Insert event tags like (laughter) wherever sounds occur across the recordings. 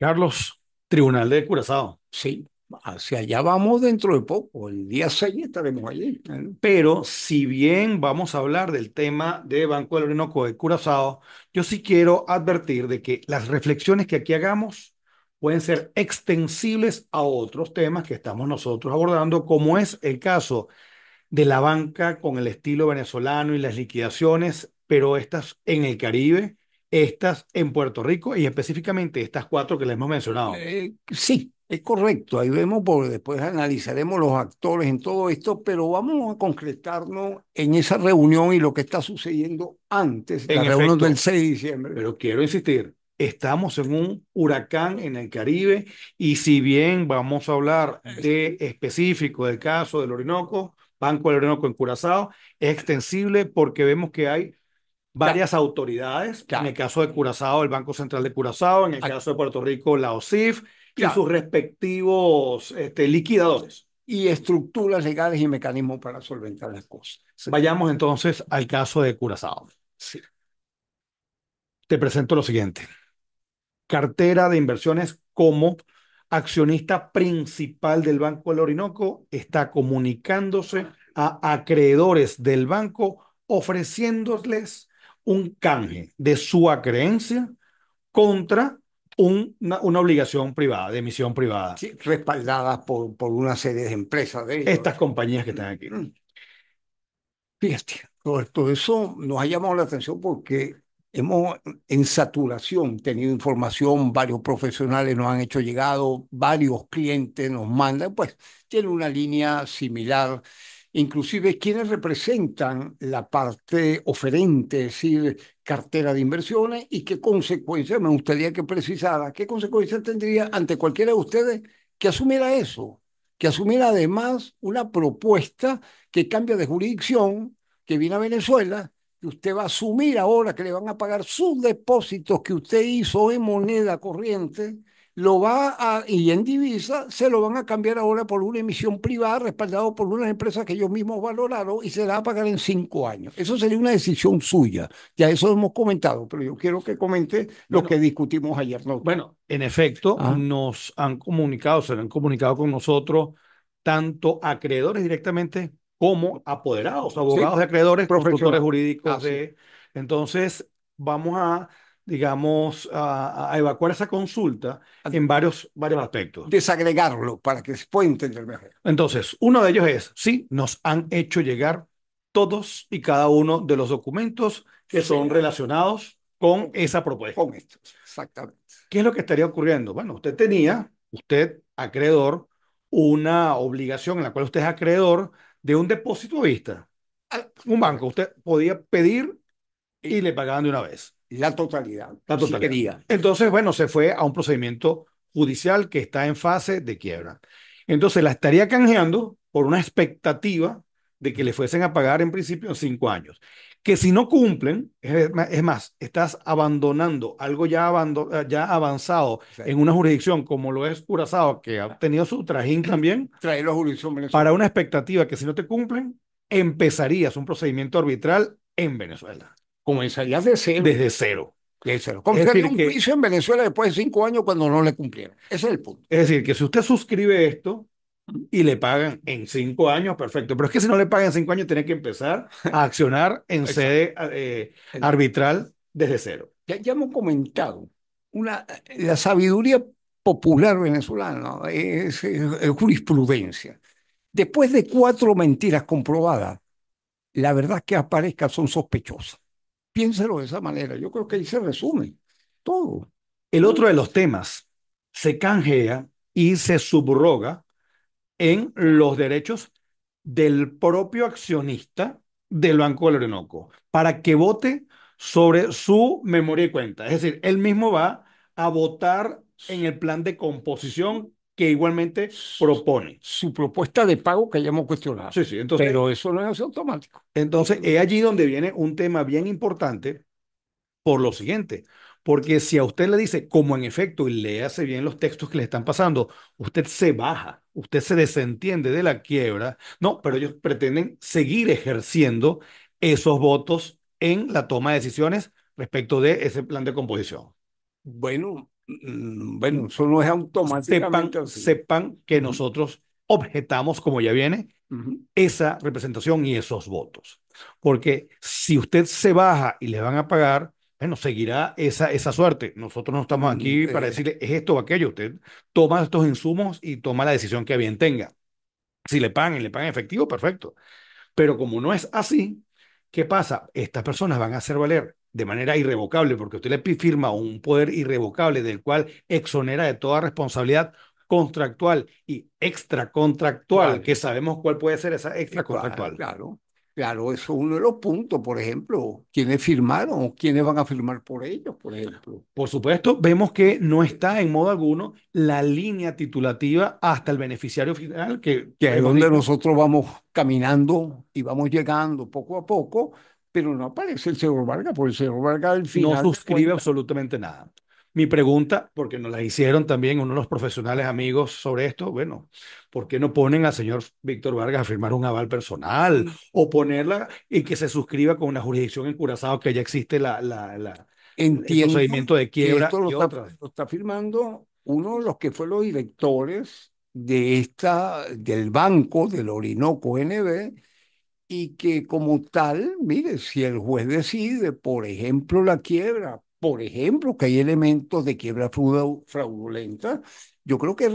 Carlos, Tribunal de Curazao. Sí, hacia allá vamos dentro de poco, el día 6 estaremos allí. ¿eh? Pero si bien vamos a hablar del tema de Banco del Orinoco de Curazao, yo sí quiero advertir de que las reflexiones que aquí hagamos pueden ser extensibles a otros temas que estamos nosotros abordando, como es el caso de la banca con el estilo venezolano y las liquidaciones, pero estas en el Caribe, estas en Puerto Rico y específicamente estas cuatro que les hemos mencionado. Eh, sí, es correcto. Ahí vemos, porque después analizaremos los actores en todo esto, pero vamos a concretarnos en esa reunión y lo que está sucediendo antes, en la reunión del 6 de diciembre. Pero quiero insistir, estamos en un huracán en el Caribe y si bien vamos a hablar de específico del caso del Orinoco, Banco del Orinoco en Curazao, es extensible porque vemos que hay varias autoridades, en el caso de Curazao, el Banco Central de Curazao, en el caso de Puerto Rico, la OSIF, y sus respectivos este, liquidadores. Y estructuras legales y mecanismos para solventar las cosas. Vayamos entonces al caso de Curazao. Sí. Te presento lo siguiente. Cartera de inversiones como accionista principal del Banco del Orinoco está comunicándose a acreedores del banco ofreciéndoles un canje de su creencia contra un, una, obligación privada, de emisión privada. respaldadas por, por una serie de empresas de Estas compañías que están aquí. Mm. Fíjate, Roberto, eso nos ha llamado la atención porque hemos en saturación tenido información, varios profesionales nos han hecho llegado, varios clientes nos mandan, pues tiene una línea similar inclusive quienes representan la parte oferente, es decir, cartera de inversiones, y qué consecuencias, me gustaría que precisara, qué consecuencias tendría ante cualquiera de ustedes que asumiera eso, que asumiera además una propuesta que cambia de jurisdicción, que viene a Venezuela, que usted va a asumir ahora que le van a pagar sus depósitos que usted hizo en moneda corriente, lo va a, y en divisa se lo van a cambiar ahora por una emisión privada respaldado por unas empresas que ellos mismos valoraron y se la va a pagar en cinco años. Eso sería una decisión suya. Ya eso hemos comentado, pero yo quiero que comente lo que discutimos ayer. Bueno, en efecto, ah. nos han comunicado, se han comunicado con nosotros tanto acreedores directamente como apoderados, abogados de acreedores, profesores jurídicos. Ah, Entonces, vamos a digamos, a, evacuar esa consulta en varios, varios aspectos. Desagregarlo para que se pueda entender mejor. Entonces, uno de ellos es, sí, nos han hecho llegar todos y cada uno de los documentos que son relacionados con esa propuesta. Con esto, exactamente. ¿Qué es lo que estaría ocurriendo? Bueno, usted tenía, usted, acreedor, una obligación en la cual usted es acreedor de un depósito a vista. Un banco, usted podía pedir y le pagaban de una vez. La totalidad. La Entonces, bueno, se fue a un procedimiento judicial que está en fase de quiebra. Entonces, la estaría canjeando por una expectativa de que le fuesen a pagar en principio cinco años. Que si no cumplen, es más, estás abandonando algo ya, ya avanzado en una jurisdicción como lo es Curazao, que ha tenido su trajín también. Para una expectativa que si no te cumplen, empezarías un procedimiento arbitral en Venezuela. Comenzarías Desde cero. Desde cero. un juicio en Venezuela después de cinco años cuando no le cumplieron. Ese es el punto. Es decir, que si usted suscribe esto y le pagan en cinco años, perfecto. Pero es que si no le pagan en cinco años, tiene que empezar a accionar en sede eh, arbitral desde cero. Ya, ya hemos comentado una, la sabiduría popular venezolana es, es, jurisprudencia. Después de cuatro mentiras comprobadas, la verdad que aparezca son sospechosas. Piénselo de esa manera. Yo creo que ahí se resume todo. El otro de los temas se canjea y se subroga en los derechos del propio accionista del Banco del Orinoco para que vote sobre su memoria y cuenta. Es decir, él mismo va a votar en el plan de composición que igualmente propone. Su propuesta de pago que ya hemos cuestionado. Sí, sí, entonces, pero eso no es automático. Entonces, es allí donde viene un tema bien importante por lo siguiente. Porque si a usted le dice, como en efecto, y le hace bien los textos que le están pasando, usted se baja, usted se desentiende de la quiebra. No, pero ellos pretenden seguir ejerciendo esos votos en la toma de decisiones respecto de ese plan de composición. Bueno, Mm, bueno, eso no es automáticamente. Sepan, sepan que nosotros objetamos, como ya viene, esa representación y esos votos. Porque si usted se baja y le van a pagar, bueno, seguirá esa, esa suerte. Nosotros no estamos aquí mm, para eh. decirle, es esto o aquello. Usted toma estos insumos y toma la decisión que bien tenga. Si le pagan y le pagan efectivo, perfecto. Pero como no es así, ¿qué pasa? Estas personas van a hacer valer de manera irrevocable, porque usted le firma un poder irrevocable del cual exonera de toda responsabilidad contractual y extracontractual, que sabemos cuál puede ser esa eh, extracontractual. Claro, claro, eso es uno de los puntos, por ejemplo, quienes firmaron o quienes van a firmar por ellos, por ejemplo. Por supuesto, vemos que no está en modo alguno la línea titulativa hasta el beneficiario final, que, que es donde nosotros vamos caminando y vamos llegando poco a poco pero no aparece el señor Vargas, porque el señor Vargas al final... No suscribe absolutamente nada. Mi pregunta, porque nos la hicieron también uno de los profesionales amigos sobre esto, bueno, ¿por qué no ponen al señor Víctor Vargas a firmar un aval personal mm. o ponerla y que se suscriba con una jurisdicción en que ya existe la, la, la el procedimiento de quiebra? lo, está, firmando uno de los que fue los directores de esta, del banco del Orinoco NB, y que como tal, mire, si el juez decide, por ejemplo, la quiebra, por ejemplo, que hay elementos de quiebra fraudulenta, yo creo que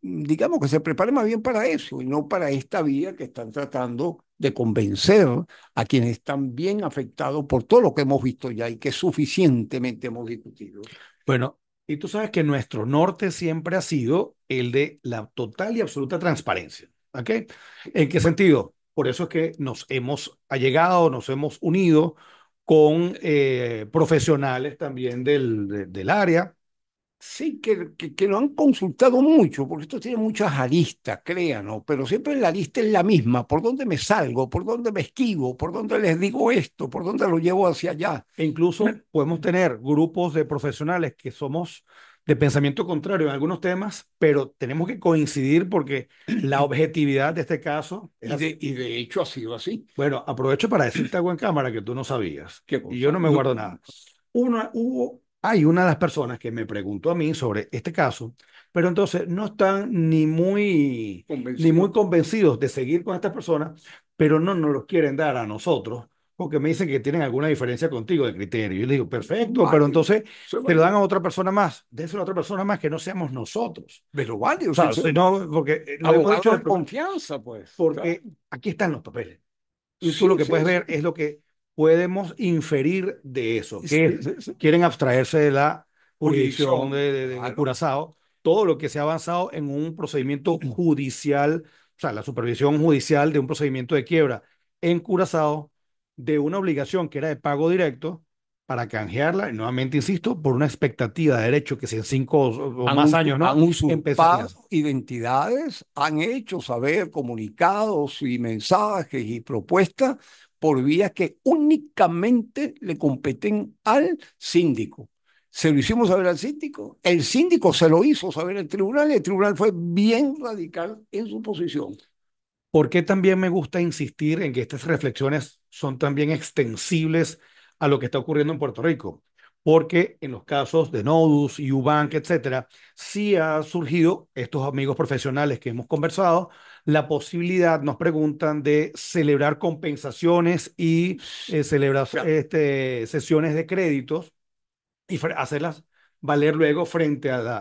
digamos que se prepare más bien para eso y no para esta vía que están tratando de convencer a quienes están bien afectados por todo lo que hemos visto ya y que suficientemente hemos discutido. Bueno, y tú sabes que nuestro norte siempre ha sido el de la total y absoluta transparencia. ¿Ok? ¿En qué sentido? Por eso es que nos hemos allegado, nos hemos unido con eh, profesionales también del, del área. Sí, que, que, lo han consultado mucho, porque esto tiene muchas aristas, créanlo, pero siempre la lista es la misma. ¿Por dónde me salgo? ¿Por dónde me esquivo? ¿Por dónde les digo esto? ¿Por dónde lo llevo hacia allá? E incluso podemos tener grupos de profesionales que somos de pensamiento contrario en algunos temas, pero tenemos que coincidir porque la (clears throat) objetividad de este caso... Es y, de, hecho ha sido así. Bueno, aprovecho para decirte algo en cámara que tú no sabías. Y yo no me guardo nada. uno hubo, hay una de las personas que me preguntó a mí sobre este caso, pero entonces no están ni muy, ni muy convencidos de seguir con estas personas, pero no nos los quieren dar a nosotros porque me dicen que tienen alguna diferencia contigo de criterio. Yo le digo, perfecto, pero entonces te lo dan a otra persona más. de a otra persona más que no seamos nosotros. Pero vale, eh, pues, O sea, si no, porque confianza, pues. Porque aquí están los papeles. Y tú lo que puedes ver es lo que podemos inferir de eso. Que quieren abstraerse de la jurisdicción de, Curazao. Todo lo que se ha avanzado en un procedimiento judicial, o sea, la supervisión judicial de un procedimiento de quiebra en Curazao de una obligación que era de pago directo para canjearla, y nuevamente insisto, por una expectativa de derecho que si en cinco o, más años no han identidades, han hecho saber comunicados y mensajes y propuestas por vías que únicamente le competen al síndico. Se lo hicimos saber al síndico, el síndico se lo hizo saber al tribunal y el tribunal fue bien radical en su posición. ¿Por qué también me gusta insistir en que estas reflexiones son también extensibles a lo que está ocurriendo en Puerto Rico? Porque en los casos de Nodus, Ubank, etcétera, sí ha surgido estos amigos profesionales que hemos conversado, la posibilidad, nos preguntan, de celebrar compensaciones y eh, celebrar este, sesiones de créditos y hacerlas valer luego frente a la,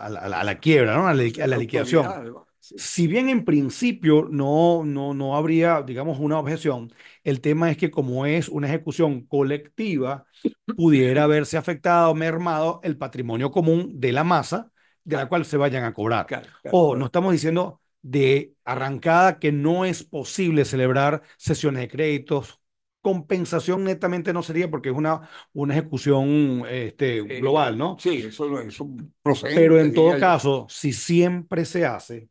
quiebra, ¿no? a la liquidación. Si bien en principio no, no, no habría, digamos, una objeción, el tema es que como es una ejecución colectiva, pudiera haberse afectado, mermado el patrimonio común de la masa de la cual se vayan a cobrar. o no estamos diciendo de arrancada que no es posible celebrar sesiones de créditos, compensación netamente no sería porque es una, una ejecución este, global, ¿no? Sí, eso, un procede. Pero en todo caso, si siempre se hace,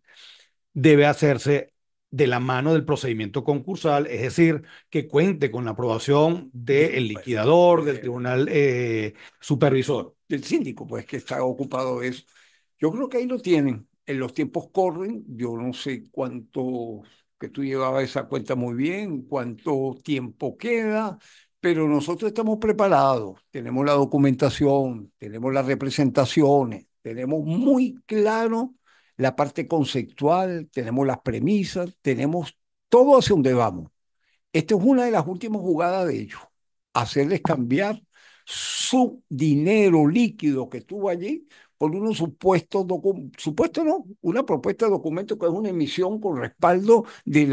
debe hacerse de la mano del procedimiento concursal, es decir, que cuente con la aprobación del liquidador, del tribunal eh, supervisor. Del síndico, pues, que está ocupado de eso. Yo creo que ahí lo tienen. En los tiempos corren, yo no sé cuánto, que tú llevabas esa cuenta muy bien, cuánto tiempo queda, pero nosotros estamos preparados, tenemos la documentación, tenemos las representaciones, tenemos muy claro la parte conceptual, tenemos las premisas, tenemos todo hacia donde vamos. Esta es una de las últimas jugadas de ellos, hacerles cambiar su dinero líquido que estuvo allí por unos supuestos, supuesto no, una propuesta de documento que es una emisión con respaldo del,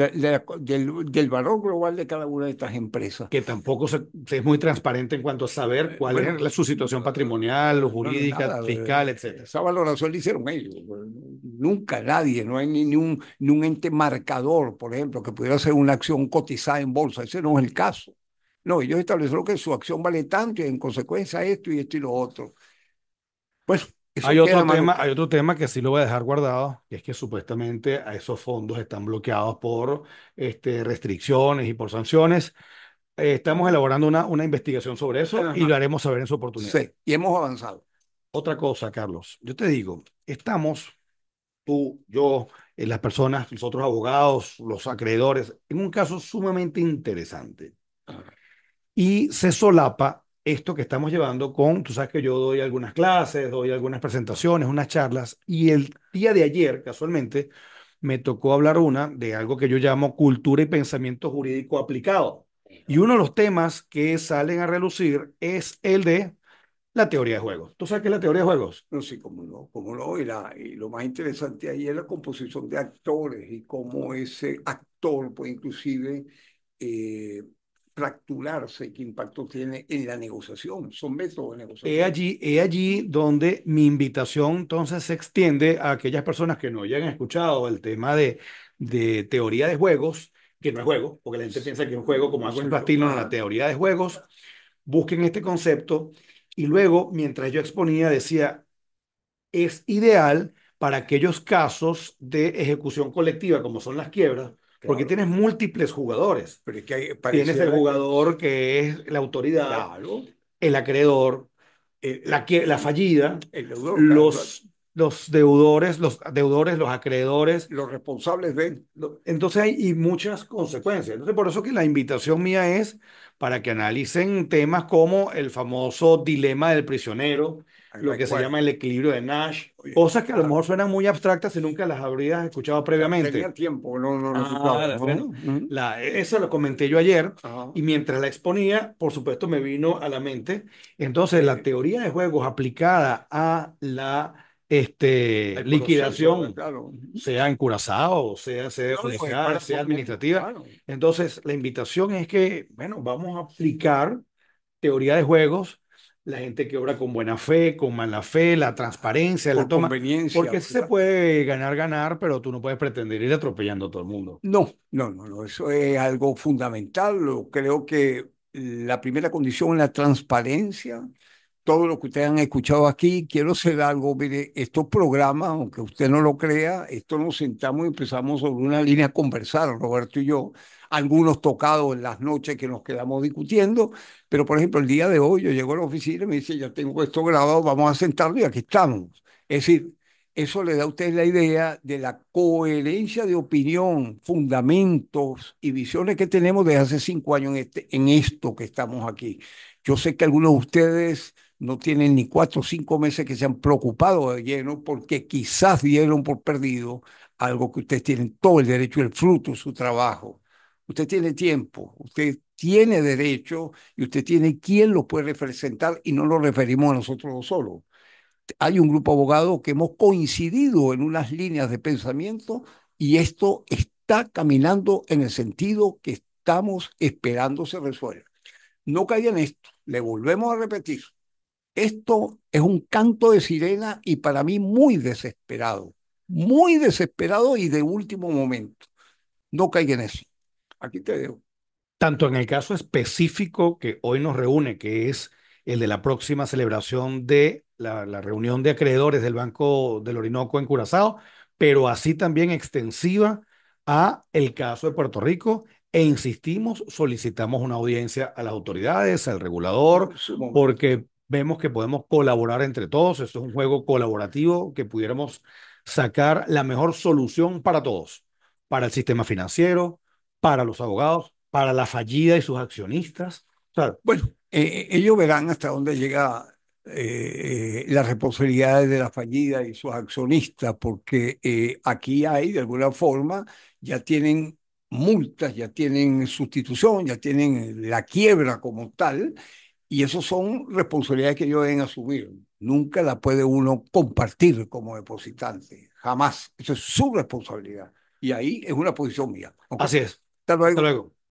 valor global de cada una de estas empresas. Que tampoco es muy transparente en cuanto a saber eh, cuál es su situación patrimonial, jurídica, fiscal, etc. Esa valoración la hicieron ellos. Pues, nunca nadie, no hay ni, un, ni un ente marcador, por ejemplo, que pudiera hacer una acción cotizada en bolsa. Ese no es el caso. No, ellos establecieron que su acción vale tanto y en consecuencia esto y esto y lo otro. Bueno, hay otro, tema, hay otro tema que sí lo voy a dejar guardado, que es que supuestamente a esos fondos están bloqueados por este, restricciones y por sanciones. Eh, estamos elaborando una, una investigación sobre eso y lo haremos saber en su oportunidad. Sí, y hemos avanzado. Otra cosa, Carlos, yo te digo, estamos, tú, yo, eh, las personas, los otros abogados, los acreedores, en un caso sumamente interesante. Y se solapa esto que estamos llevando con, tú sabes que yo doy algunas clases, doy algunas presentaciones, unas charlas, y el día de ayer, casualmente, me tocó hablar una de algo que yo llamo cultura y pensamiento jurídico aplicado. Y uno de los temas que salen a relucir es el de la teoría de juegos. ¿Tú sabes qué es la teoría de juegos? No, sí, como no, como no. Y, lo más interesante ahí es la composición de actores y cómo ese actor, pues inclusive... Eh, fracturarse, qué impacto tiene en la negociación. Son métodos de negociación. He allí, he allí donde mi invitación entonces se extiende a aquellas personas que no hayan escuchado el tema de, teoría de juegos, que no es juego, porque la gente piensa que es un juego como algo en la teoría de juegos. Busquen este concepto y luego, mientras yo exponía, decía, es ideal para aquellos casos de ejecución colectiva, como son las quiebras, porque tienes múltiples jugadores. tienes el jugador que es la autoridad, el acreedor, eh, la, la fallida, los, los deudores, los deudores, los acreedores. Los responsables ven. Entonces hay muchas consecuencias. por eso que la invitación mía es para que analicen temas como el famoso dilema del prisionero, lo que se llama el equilibrio de Nash. cosas que a lo mejor suenan muy abstractas y nunca las habrías escuchado previamente. Tenía tiempo, no, no, no. Ah, eso lo comenté yo ayer y mientras la exponía, por supuesto, me vino a la mente. Entonces, la teoría de juegos aplicada a la este, liquidación, sea en Curazao, sea, sea, pues, sea administrativa. Entonces, la invitación es que, bueno, vamos a aplicar teoría de juegos la gente que obra con buena fe, con mala fe, la transparencia, la toma. Conveniencia, Porque se puede ganar, ganar, pero tú no puedes pretender ir atropellando a todo el mundo. No, no, no, no. Eso es algo fundamental. Creo que la primera condición es la transparencia. Todo lo que ustedes han escuchado aquí, quiero ser algo. Mire, estos programas, aunque usted no lo crea, esto nos sentamos y empezamos sobre una línea a conversar, Roberto y yo algunos tocados en las noches que nos quedamos discutiendo, pero por ejemplo el día de hoy yo llego a la oficina y me dice, ya tengo esto grabado, vamos a sentarnos y aquí estamos. Es decir, eso le da a ustedes la idea de la coherencia de opinión, fundamentos y visiones que tenemos desde hace cinco años en, este, en esto que estamos aquí. Yo sé que algunos de ustedes no tienen ni cuatro o cinco meses que se han preocupado de lleno porque quizás dieron por perdido algo que ustedes tienen todo el derecho, el fruto de su trabajo usted tiene tiempo, usted tiene derecho y usted tiene quien lo puede representar y no lo referimos a nosotros solo. Hay un grupo de abogados que hemos coincidido en unas líneas de pensamiento y esto está caminando en el sentido que estamos esperando se resuelva. No caiga en esto, le volvemos a repetir. Esto es un canto de sirena y para mí muy desesperado, muy desesperado y de último momento. No caiga en eso aquí te dejo. Tanto en el caso específico que hoy nos reúne, que es el de la próxima celebración de la, la reunión de acreedores del Banco del Orinoco en Curazao, pero así también extensiva a el caso de Puerto Rico e insistimos, solicitamos una audiencia a las autoridades, al regulador, porque vemos que podemos colaborar entre todos, esto es un juego colaborativo que pudiéramos sacar la mejor solución para todos, para el sistema financiero, para los abogados, para la fallida y sus accionistas. Bueno, eh, eh, ellos verán hasta dónde llega eh, eh las responsabilidades de la fallida y sus accionistas, porque aquí hay, de alguna forma, ya tienen multas, ya tienen sustitución, ya tienen la quiebra como tal, y eso son responsabilidades que ellos deben asumir. Nunca la puede uno compartir como depositante, jamás. Eso es su responsabilidad. Y ahí es una posición mía. Así es. Hasta luego.